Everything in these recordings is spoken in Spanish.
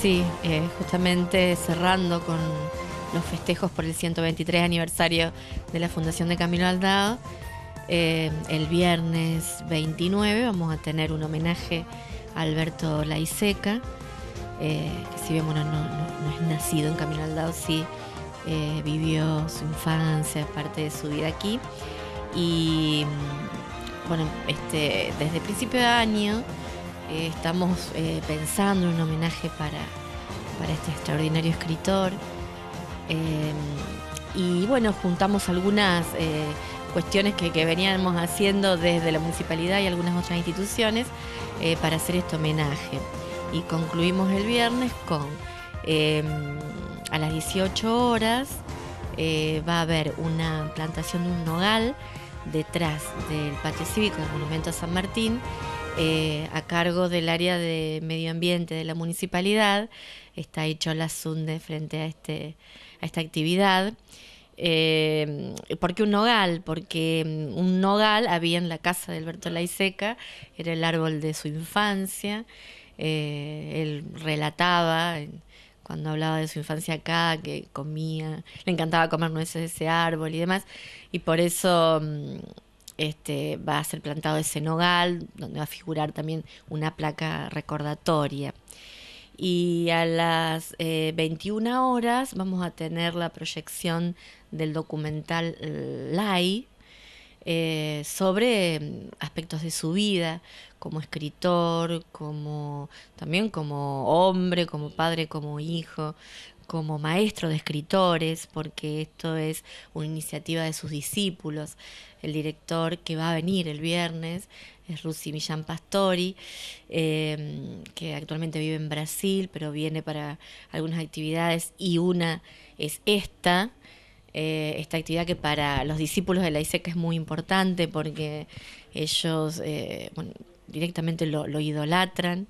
Sí, eh, justamente cerrando con los festejos por el 123 aniversario de la Fundación de Camino Aldao. Eh, el viernes 29 vamos a tener un homenaje a Alberto Laiseca, eh, que si bien no, es nacido en Camino Aldao, sí vivió su infancia, parte de su vida aquí. Y mm, bueno, este, desde principio de año eh, estamos eh, pensando pensando un homenaje para, este extraordinario escritor. Eh, y bueno, juntamos algunas cuestiones que, que, veníamos haciendo desde la municipalidad y algunas otras instituciones para hacer este homenaje. Y concluimos el viernes con, a las 18 horas, va a haber una plantación de un nogal detrás del Patio Cívico del Monumento a San Martín, eh, a cargo del área de medio ambiente de la municipalidad, está hecho la Sunde frente a, este, a esta actividad. Eh, ¿Por qué un nogal? Porque mm, un nogal había en la casa de Alberto Laiseca, era el árbol de su infancia, eh, él relataba cuando hablaba de su infancia acá, que comía, le encantaba comer nueces de ese árbol y demás, y por eso mm, este, va a ser plantado ese nogal, donde va a figurar también una placa recordatoria. Y a las 21 eh, horas vamos a tener la proyección del documental Lai, eh, sobre mm, aspectos de su vida como escritor, como también como hombre, como padre, como hijo, como maestro de escritores, porque esto es una iniciativa de sus discípulos. El director que va a venir el viernes es Rusi Millán Pastori, em, que actualmente vive en Brasil, pero viene para algunas actividades y una es esta, eh, esta actividad que para los discípulos de la ISEC e es muy importante porque ellos eh, directamente lo, idolatran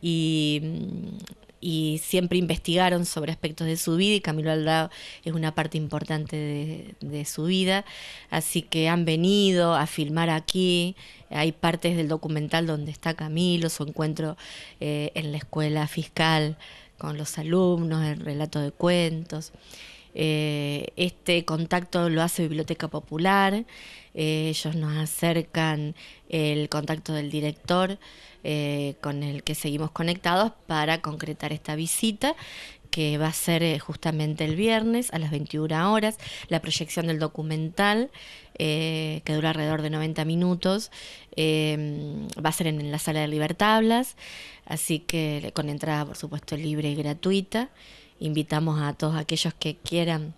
y, siempre investigaron sobre aspectos de su vida y Camilo Aldao es una parte importante de, su vida, así que han venido a filmar aquí, hay partes del documental donde está Camilo, su encuentro eh, en la escuela fiscal con los alumnos, el relato de cuentos. Eh, este contacto lo hace Biblioteca Popular, eh, ellos nos acercan el contacto del director eh, con el que seguimos conectados para concretar esta visita que va a ser justamente el viernes a las 21 horas, la proyección del documental, que dura alrededor de 90 minutos, va a ser en, en, la sala de Libertablas, así que con entrada por supuesto libre y gratuita invitamos a todos aquellos que quieran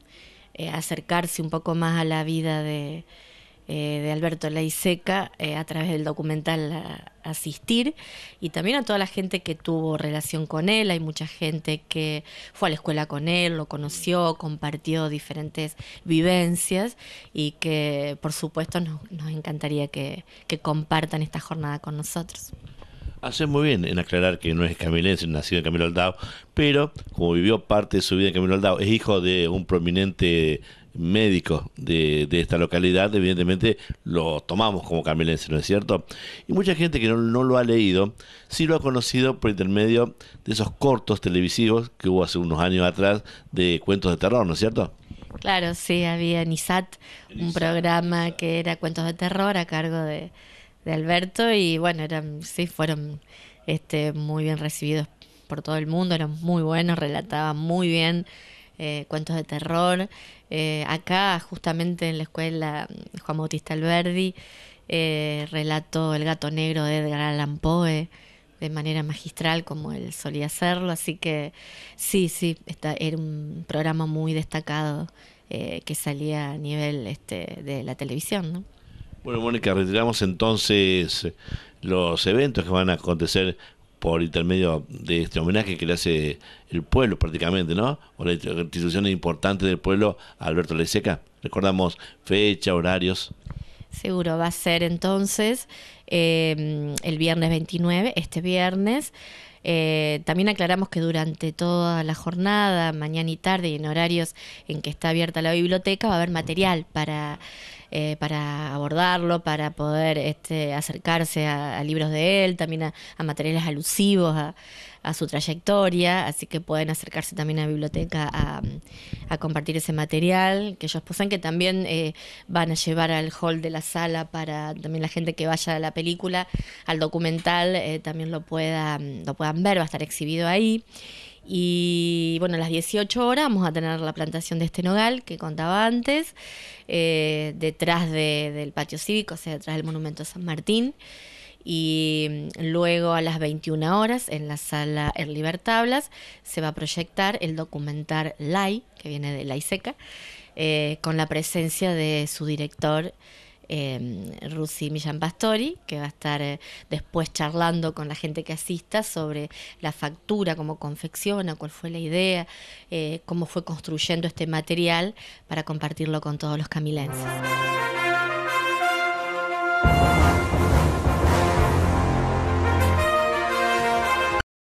eh, acercarse un poco más a la vida de, eh, Alberto Leiseca eh, a través del documental Asistir y también a toda la gente que tuvo relación con él. Hay mucha gente que fue a la escuela con él, lo conoció, compartió diferentes vivencias y que por supuesto nos, encantaría que compartan esta jornada con nosotros hace muy bien en aclarar que no es ha nacido en Camilo Aldao, pero como vivió parte de su vida en Camilo Aldao, es hijo de un prominente médico de, de esta localidad, evidentemente lo tomamos como camilense, ¿no es cierto? Y mucha gente que no, lo ha leído, sí lo ha conocido por intermedio de esos cortos televisivos que hubo hace unos años atrás de cuentos de terror, ¿no es cierto? Claro, sí, había Nisat, ISAT, un programa que era cuentos de terror a cargo de de Alberto y bueno, eran, sí, fueron este, muy bien recibidos por todo el mundo, eran muy buenos, relataban muy bien eh, cuentos de terror. Eh, acá, justamente en la escuela mm, Juan Bautista Alberdi, eh, relató El gato negro de Edgar Allan Poe de manera magistral como él solía hacerlo, así que sí, sí, era un programa muy destacado que salía a nivel este, de la televisión. ¿no? Bueno, Mónica, retiramos entonces eh, los eventos que van a acontecer por intermedio de este homenaje que le hace el pueblo prácticamente, ¿no? O la institución importante del pueblo, Alberto Leiseca. Recordamos fecha, horarios. Seguro, va a ser entonces Em, el viernes 29, este viernes. Eh, también aclaramos que durante toda la jornada, mañana y tarde, y en horarios en que está abierta la biblioteca, va a haber material para, eh, para abordarlo, para poder este, acercarse a, libros de él, también a, materiales alusivos a, su trayectoria, así que pueden acercarse también a biblioteca a, a compartir ese material que ellos poseen, que también eh, van a llevar al hall de la sala para también la gente que vaya a la película, al documental, eh, también lo, mm, lo puedan ver, va a estar exhibido ahí. Y bueno, a las 18 horas vamos a tener la plantación de este nogal que contaba antes, eh, detrás del patio cívico, o sea, detrás del monumento a San Martín y mm, luego a las 21 horas en la sala El Libertablas se va a proyectar el documental Lai, que viene de Lai Seca, eh, con la presencia de su director eh, Rusi Millán Pastori, que va a estar eh, después charlando con la gente que asista sobre la factura, cómo confecciona, cuál fue la idea, eh, cómo fue construyendo este material para compartirlo con todos los camilenses.